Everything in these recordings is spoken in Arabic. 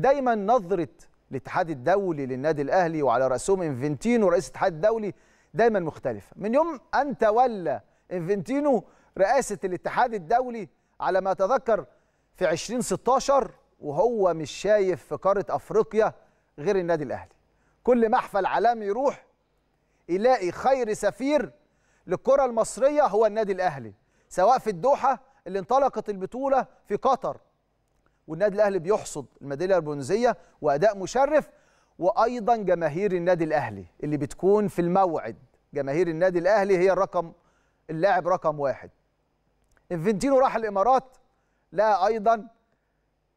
دايما نظره الاتحاد الدولي للنادي الاهلي وعلى راسهم انفنتينو رئيس الاتحاد الدولي دايما مختلفه من يوم ان تولى انفنتينو رئاسه الاتحاد الدولي على ما اتذكر في 2016 وهو مش شايف في قاره افريقيا غير النادي الاهلي كل محفل عالمي يروح يلاقي خير سفير للكره المصريه هو النادي الاهلي سواء في الدوحه اللي انطلقت البطوله في قطر والنادي الاهلي بيحصد الميداليه البرونزيه واداء مشرف وايضا جماهير النادي الاهلي اللي بتكون في الموعد جماهير النادي الاهلي هي الرقم اللاعب رقم واحد انفنتينو راح الامارات لا ايضا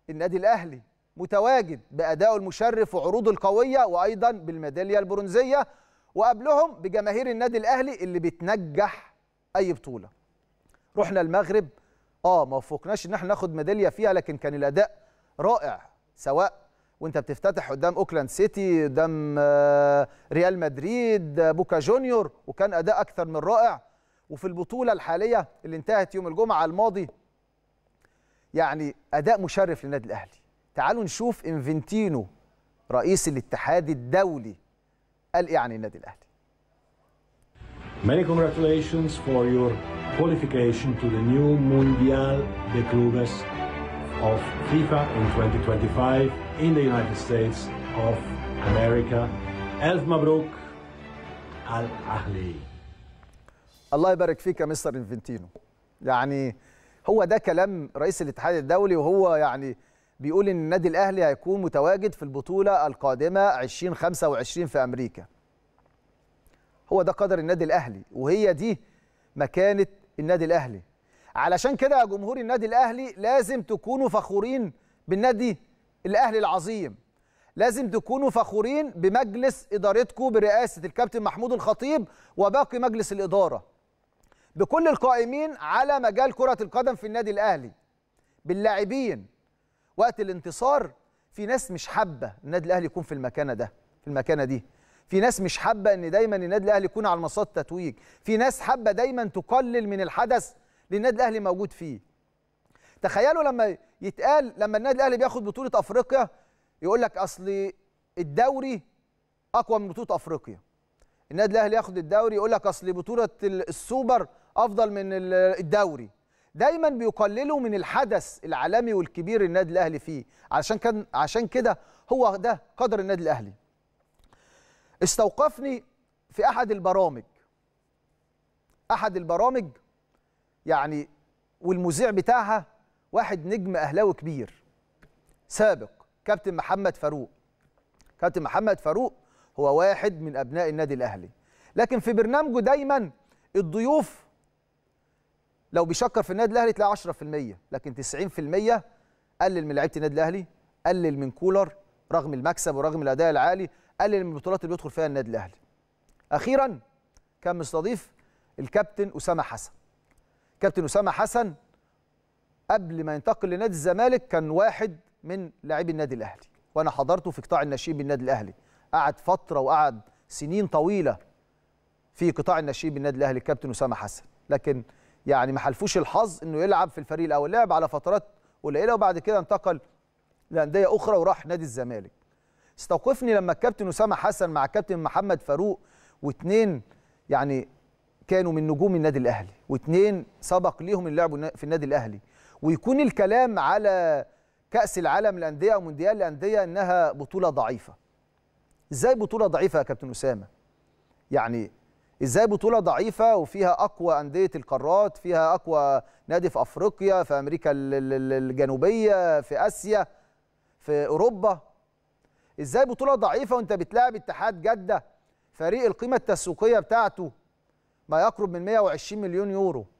النادي الاهلي متواجد بادائه المشرف وعروضه القويه وايضا بالميداليه البرونزيه وقبلهم بجماهير النادي الاهلي اللي بتنجح اي بطوله رحنا المغرب اه ما وفقناش ان احنا ناخد ميداليه فيها لكن كان الاداء رائع سواء وانت بتفتتح قدام اوكلاند سيتي قدام آه، ريال مدريد آه، بوكا جونيور وكان اداء اكثر من رائع وفي البطوله الحاليه اللي انتهت يوم الجمعه الماضي يعني اداء مشرف للنادي الاهلي تعالوا نشوف انفنتينو رئيس الاتحاد الدولي قال ايه عن النادي الاهلي Many congratulations for your qualification to the new Mundial de Clubes of FIFA in 2025 in the United States of America. ألف مبروك Al الأهلي. الله يبارك فيك يا مستر انفنتينو. يعني هو ده كلام رئيس الاتحاد الدولي وهو يعني بيقول ان النادي الاهلي هيكون متواجد في البطوله القادمه 2025 في امريكا. هو ده قدر النادي الاهلي وهي دي مكانه النادي الاهلي علشان كده يا جمهور النادي الاهلي لازم تكونوا فخورين بالنادي الاهلي العظيم لازم تكونوا فخورين بمجلس ادارتكم برئاسه الكابتن محمود الخطيب وباقي مجلس الاداره بكل القائمين على مجال كره القدم في النادي الاهلي باللاعبين وقت الانتصار في ناس مش حابه النادي الاهلي يكون في المكانه ده في المكانه دي في ناس مش حابه ان دايما النادي الاهلي يكون على مصاد التتويج في ناس حابه دايما تقلل من الحدث للنادي الاهلي موجود فيه تخيلوا لما يتقال لما النادي الاهلي بياخد بطوله افريقيا يقول لك اصل الدوري اقوى من بطوله افريقيا النادي الاهلي ياخد الدوري يقول لك اصل بطوله السوبر افضل من الدوري دايما بيقللوا من الحدث العالمي والكبير النادي الاهلي فيه علشان كان عشان كده هو ده قدر النادي الاهلي استوقفني في احد البرامج احد البرامج يعني والمذيع بتاعها واحد نجم اهلاوي كبير سابق كابتن محمد فاروق كابتن محمد فاروق هو واحد من ابناء النادي الاهلي لكن في برنامجه دايما الضيوف لو بيشكر في النادي الاهلي تلاقي 10% لكن 90% قلل من لعيبه النادي الاهلي قلل من كولر رغم المكسب ورغم الاداء العالي قلل من البطولات اللي بيدخل فيها النادي الاهلي اخيرا كان مستضيف الكابتن اسامه حسن كابتن اسامه حسن قبل ما ينتقل لنادي الزمالك كان واحد من لاعبي النادي الاهلي وانا حضرته في قطاع الناشئين بالنادي الاهلي قعد فتره وقعد سنين طويله في قطاع الناشئين بالنادي الاهلي الكابتن اسامه حسن لكن يعني ما حلفوش الحظ انه يلعب في الفريق الاول لعب على فترات قليله وبعد كده انتقل لانديه اخرى وراح نادي الزمالك استوقفني لما الكابتن اسامه حسن مع الكابتن محمد فاروق واثنين يعني كانوا من نجوم النادي الاهلي واثنين سبق ليهم اللعب في النادي الاهلي ويكون الكلام على كاس العالم للانديه ومونديال الانديه انها بطوله ضعيفه ازاي بطوله ضعيفه يا كابتن اسامه يعني ازاي بطوله ضعيفه وفيها اقوى انديه القارات فيها اقوى نادي في افريقيا في امريكا الجنوبيه في اسيا في اوروبا ازاي بطوله ضعيفه وانت بتلاعب اتحاد جده فريق القيمه التسويقيه بتاعته ما يقرب من 120 مليون يورو